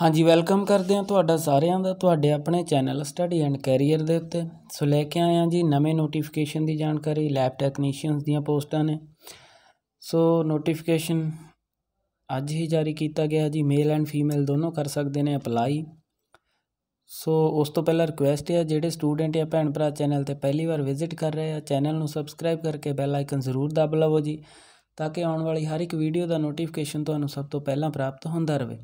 ਹਾਂਜੀ ਵੈਲਕਮ ਕਰਦੇ ਹਾਂ ਤੁਹਾਡਾ ਸਾਰਿਆਂ ਦਾ ਤੁਹਾਡੇ ਆਪਣੇ ਚੈਨਲ ਸਟੱਡੀ ਐਂਡ ਕੈਰੀਅਰ ਦੇ ਉੱਤੇ ਸੋ ਲੈ ਕੇ ਆਏ ਹਾਂ ਜੀ ਨਵੇਂ ਨੋਟੀਫਿਕੇਸ਼ਨ ਦੀ ਜਾਣਕਾਰੀ ਲੈਬ ਟੈਕਨੀਸ਼ੀਅਨਸ ਦੀਆਂ ਪੋਸਟਾਂ ਨੇ ਸੋ ਨੋਟੀਫਿਕੇਸ਼ਨ ਅੱਜ ਹੀ ਜਾਰੀ ਕੀਤਾ ਗਿਆ ਜੀ ਮੇਲ ਐਂਡ ਫੀਮੇਲ ਦੋਨੋਂ ਕਰ ਸਕਦੇ ਨੇ ਅਪਲਾਈ ਸੋ ਉਸ ਤੋਂ ਪਹਿਲਾਂ ਰਿਕੁਐਸਟ ਹੈ ਜਿਹੜੇ ਸਟੂਡੈਂਟ ਜਾਂ ਭੈਣ ਭਰਾ ਚੈਨਲ ਤੇ ਪਹਿਲੀ ਵਾਰ ਵਿਜ਼ਿਟ ਕਰ ਰਹੇ ਆ ਚੈਨਲ ਨੂੰ ਸਬਸਕ੍ਰਾਈਬ ਕਰਕੇ ਬੈਲ ਆਈਕਨ ਜ਼ਰੂਰ ਦਬ ਲਵੋ ਜੀ ਤਾਂ ਕਿ ਆਉਣ ਵਾਲੀ ਹਰ ਇੱਕ ਵੀਡੀਓ ਦਾ ਨੋਟੀਫਿਕੇਸ਼ਨ ਤੁਹਾਨੂੰ ਸਭ ਤੋਂ ਪਹਿਲਾਂ ਪ੍ਰਾਪਤ ਹੁੰਦਾ ਰਹੇ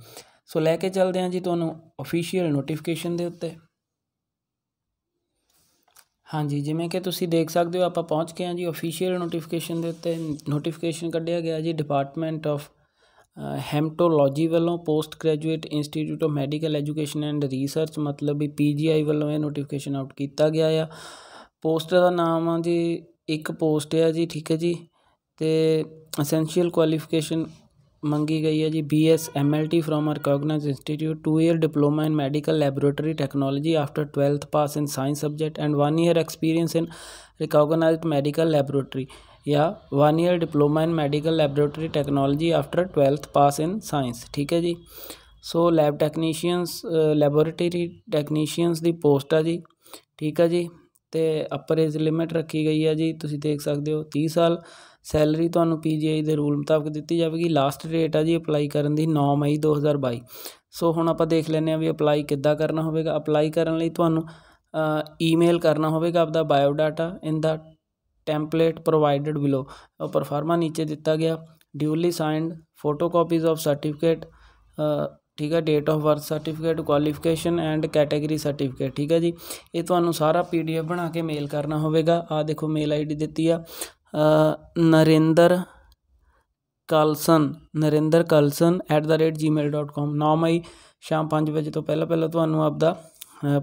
ਸੋ ਲੈ ਕੇ ਚੱਲਦੇ ਹਾਂ ਜੀ ਤੁਹਾਨੂੰ ਅਫੀਸ਼ੀਅਲ ਨੋਟੀਫਿਕੇਸ਼ਨ ਦੇ ਉੱਤੇ ਹਾਂਜੀ ਜਿਵੇਂ ਕਿ ਤੁਸੀਂ ਦੇਖ ਸਕਦੇ ਹੋ ਆਪਾਂ ਪਹੁੰਚ ਗਏ ਹਾਂ ਜੀ ਅਫੀਸ਼ੀਅਲ ਨੋਟੀਫਿਕੇਸ਼ਨ ਦੇ ਉੱਤੇ ਨੋਟੀਫਿਕੇਸ਼ਨ ਕੱਢਿਆ ਗਿਆ ਜੀ ਡਿਪਾਰਟਮੈਂਟ ਆਫ ਹੈਮਟੋਲੋਜੀ ਵੱਲੋਂ post graduate institute of medical education and research ਮਤਲਬ ਵੀ ਪੀਜੀਆਈ ਵੱਲੋਂ ਇਹ ਨੋਟੀਫਿਕੇਸ਼ਨ ਆਊਟ ਕੀਤਾ ਗਿਆ ਆ ਪੋਸਟ ਦਾ ਨਾਮ ਆ ਜੀ ਇੱਕ ਪੋਸਟ ਹੈ ਜੀ ਠੀਕ ਹੈ ਜੀ ਤੇ ਐਸੈਂਸ਼ੀਅਲ ਕੁਆਲੀਫਿਕੇਸ਼ਨ ਮੰਗੀ ਗਈ ਹੈ ਜੀ BS MLT from a recognised institute 2 year diploma in medical laboratory technology after 12th pass in science subject and 1 year experience in recognised medical laboratory ਜਾਂ 1 year diploma in medical laboratory technology after 12th pass in science ਠੀਕ ਹੈ ਜੀ so lab technicians laboratory technicians ਦੀ post ਆ ਜੀ ਠੀਕ ਹੈ ਜੀ ਤੇ ਅਪਰ ਏਜ ਲਿਮਿਟ ਰੱਖੀ ਗਈ ਹੈ ਜੀ ਤੁਸੀਂ ਦੇਖ ਸਕਦੇ ਹੋ 30 ਸਾਲ ਸੈਲਰੀ ਤੁਹਾਨੂੰ ਪੀਜੀਆਈ ਦੇ ਰੂਲ ਮੁਤਾਬਕ ਦਿੱਤੀ ਜਾਵੇਗੀ ਲਾਸਟ ਡੇਟ ਆ ਜੀ ਅਪਲਾਈ ਕਰਨ ਦੀ 9 ਮਈ 2022 ਸੋ ਹੁਣ ਆਪਾਂ ਦੇਖ ਲੈਂਦੇ ਆ ਵੀ ਅਪਲਾਈ ਕਿੱਦਾਂ ਕਰਨਾ ਹੋਵੇਗਾ ਅਪਲਾਈ ਕਰਨ ਲਈ ਤੁਹਾਨੂੰ ਈਮੇਲ ਕਰਨਾ ਹੋਵੇਗਾ ਆਪਦਾ bio data in the template provided below proforma ਨੀਚੇ ਦਿੱਤਾ ਗਿਆ duly signed photocopies of certificate ਠੀਕ ਹੈ date of birth certificate qualification and category certificate ਠੀਕ ਹੈ ਜੀ ਇਹ ਤੁਹਾਨੂੰ ਸਾਰਾ ਪੀਡੀਐਫ ਬਣਾ ਕੇ ਮੇਲ ਕਰਨਾ ਹੋਵੇਗਾ ਆ ਦੇਖੋ ਮੇਲ ਆਈਡੀ ਦਿੱਤੀ ਆ ਨਰਿੰਦਰ ਕਲਸਨ ਨਰਿੰਦਰ ਕਲਸਨ gmail.com ਨਾ ਮਈ ਸ਼ਾਮ 5 ਵਜੇ ਤੋਂ ਪਹਿਲਾਂ ਪਹਿਲਾਂ ਤੁਹਾਨੂੰ ਆਪਦਾ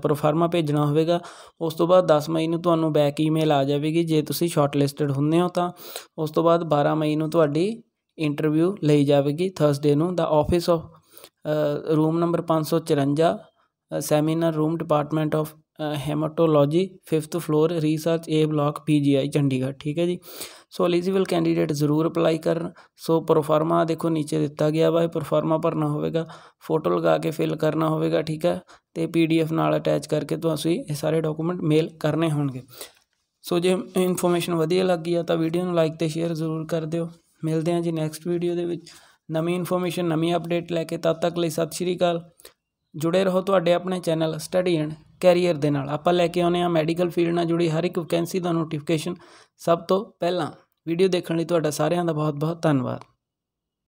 ਪਰਫਾਰਮਾ ਭੇਜਣਾ ਹੋਵੇਗਾ ਉਸ ਤੋਂ ਬਾਅਦ 10 ਮਈ ਨੂੰ ਤੁਹਾਨੂੰ ਬੈਕ ਈਮੇਲ ਆ ਜਾਵੇਗੀ ਜੇ ਤੁਸੀਂ ਸ਼ਾਰਟਲਿਸਟਡ ਹੁੰਦੇ ਹੋ ਤਾਂ ਉਸ ਤੋਂ ਬਾਅਦ 12 ਮਈ ਨੂੰ ਤੁਹਾਡੀ ਇੰਟਰਵਿਊ ਲਈ ਜਾਵੇਗੀ ਥਰਸਡੇ ਨੂੰ ਦਾ office of room number 554 seminar room department of haematology 5th floor research A block PGI Chandigarh ਠੀਕ ਹੈ ਜੀ ਸੋ ਐਲੀਜੀਬਲ ਕੈਂਡੀਡੇਟ ਜ਼ਰੂਰ ਅਪਲਾਈ ਕਰਨ ਸੋ ਪਰਫਾਰਮਾ ਦੇਖੋ ਨੀਚੇ ਦਿੱਤਾ ਗਿਆ ਵਾ ਇਹ ਪਰਫਾਰਮਾ ਭਰਨਾ ਹੋਵੇਗਾ ਫੋਟੋ ਲਗਾ ਕੇ ਫਿਲ ਕਰਨਾ ਹੋਵੇਗਾ ਠੀਕ ਹੈ ਤੇ ਪੀਡੀਐਫ ਨਾਲ ਅਟੈਚ ਕਰਕੇ ਤੁਸੀਂ ਇਹ ਸਾਰੇ ਡਾਕੂਮੈਂਟ ਮੇਲ ਕਰਨੇ ਹੋਣਗੇ ਸੋ ਜੇ ਇਨਫੋਰਮੇਸ਼ਨ ਵਧੀਆ ਲੱਗੀ ਆ ਤਾਂ ਵੀਡੀਓ ਨੂੰ ਲਾਈਕ ਤੇ ਸ਼ੇਅਰ ਜ਼ਰੂਰ ਕਰ ਦਿਓ ਮਿਲਦੇ ਹਾਂ ਜੀ ਨੈਕਸਟ ਵੀਡੀਓ ਦੇ ਵਿੱਚ ਨਵੀਂ ਇਨਫੋਰਮੇਸ਼ਨ ਨਵੀਂ ਅਪਡੇਟ ਲੈ ਕੇ ਤਦ ਤੱਕ ਲਈ ਸਤਿ ਸ਼੍ਰੀ ਅਕਾਲ ਜੁੜੇ ਰਹੋ ਤੁਹਾਡੇ ਆਪਣੇ ਚੈਨਲ ਸਟੱਡੀ ਐਂਡ ਕੈਰੀਅਰ ਦੇ ਨਾਲ ਆਪਾਂ ਲੈ ਕੇ ਆਉਨੇ ਆ ਮੈਡੀਕਲ ਫੀਲਡ ਨਾਲ ਜੁੜੀ ਹਰ ਇੱਕ ਵੈਕੈਂਸੀ ਦਾ ਨੋਟੀਫਿਕੇਸ਼ਨ ਸਭ ਤੋਂ ਪਹਿਲਾਂ ਵੀਡੀਓ ਦੇਖਣ ਲਈ ਤੁਹਾਡਾ ਸਾਰਿਆਂ ਦਾ ਬਹੁਤ ਬਹੁਤ ਧੰਨਵਾਦ